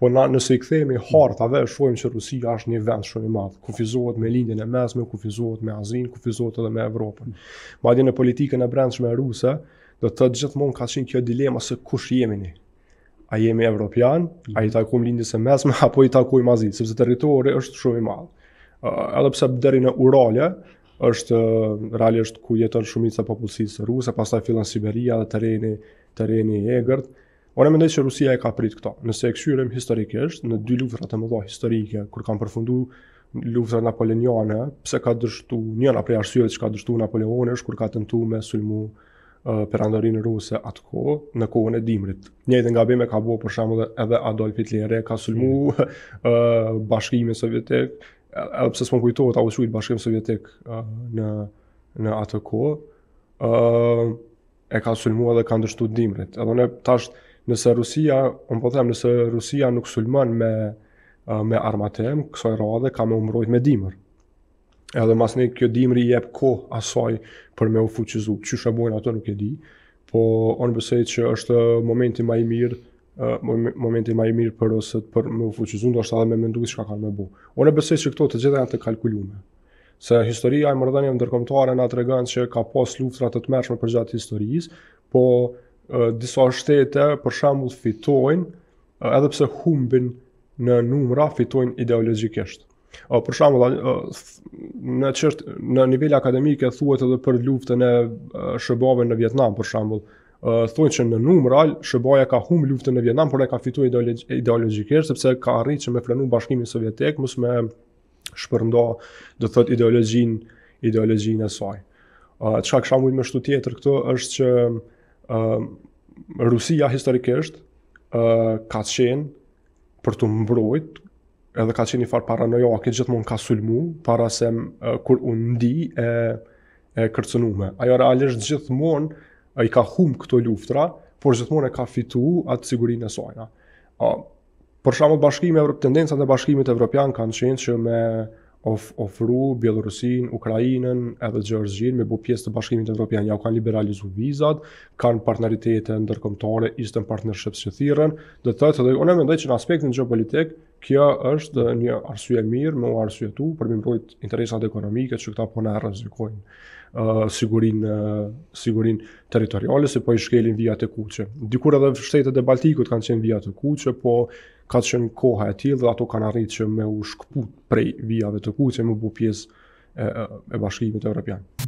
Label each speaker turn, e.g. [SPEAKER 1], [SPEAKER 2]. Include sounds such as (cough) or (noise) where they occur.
[SPEAKER 1] Po na, nëse i kthehemi hartave, mm. shohim që Rusia është një vend shumë i madh, kufizohet me lindjen e mesme, kufizohet me Azin, kufizohet edhe me Evropën. Madje në politikën e brendshme e Rusë, do të thotë gjithmonë ka qenë kjo dilema se kush jemi ne. A jemi evropian, a i takojmë lindjes së mesme (laughs) apo i takojmë Azin, sepse territori është shumë i madh. Uh, edhe pse deri në Uralë është realisht ku jeton shumica e popullsisë ruse, pastaj fillon Siberia dhe terreni terreni i egërt, Unë mendoj se Rusia e ka prit këto. Nëse e kshyrem historikisht, në dy luftra të mëdha historike, kur kanë përfundu luftra napoleoniane, pse ka dështu njëna prej arsyve që ka dështu napoleone, është kur ka tentu me sulmu uh, për ruse atë kohë, në kohën e dimrit. Njëjtë nga bime ka bo për shamu edhe Adolf Hitler e ka sulmu mm. (laughs) uh, bashkimi sovjetik, edhe pse s'pon kujtojt a ushujt bashkimi sovjetik uh, në, në atë kohë, uh, e ka sulmu edhe ka ndështu dimrit. Edhe në tashtë, nëse Rusia, un po them nëse Rusia nuk sulmon me me armatem, kësaj radhe ka më umbrojt me dimër. Edhe mas një kjo dimri jep ko asaj për me u fuqizu. Qysh e bojnë ato nuk e di, po onë besej që është momenti ma i mirë uh, momenti ma i mirë për rësët për me u fuqizu, ndo është edhe me mendu që ka kanë me bu. Onë e besej që këto të gjitha janë të kalkulume. Se historia e mërdhenje ndërkomtare nga të reganë që ka pas luftrat të të mershme për gjatë historisë, po disa shtete për shembull fitojnë edhe pse humbin në numra fitojnë ideologjikisht. O, për shembull në çështë në nivel akademik e thuhet edhe për luftën e shba ve në Vietnam për shembull thonë që në numra SBA-ja ka humbur luftën në Vietnam por e ka fituar ideologjikisht sepse ka arritur që me frenu bashkimin sovjetik mos me shpërndo do thot ideologjin ideologjinë e saj. Ë çka kisha më shtu tjetër këtu është që Ehm, Rusia historikisht uh, ka qenë për të mbrojt edhe ka qenë i farë paranojake gjithmonë ka sulmu para se uh, kur unë ndi e, e kërcënume. Ajo realisht gjithmonë uh, i ka hum këto luftra, por gjithmonë e ka fitu atë sigurinë e sojna. Uh, për shumë bashkimi, tendencat e bashkimit evropian kanë qenë që me of, ofru Bielorusin, Ukrajinën edhe Gjërëzgjin me bu pjesë të bashkimit Evropian, Europian, ja u kanë liberalizu vizat, kanë partneritete ndërkombëtare, istën partnership që thiren, dhe të thotë, dhe, unë mendoj që në aspektin gjeopolitik, kjo është një arsye mirë, më arsye tu për mëpojt interesat ekonomike që këta po na rrezikojnë uh, sigurinë uh, sigurin territoriale se po i shkelin vijat të kuqe. Dikur edhe shtetet e Baltikut kanë qenë vijat të kuqe, po ka qenë koha e tillë dhe ato kanë arritur që me u shkput prej vijave të kuqe, më bu pjesë e, e bashkimit evropian.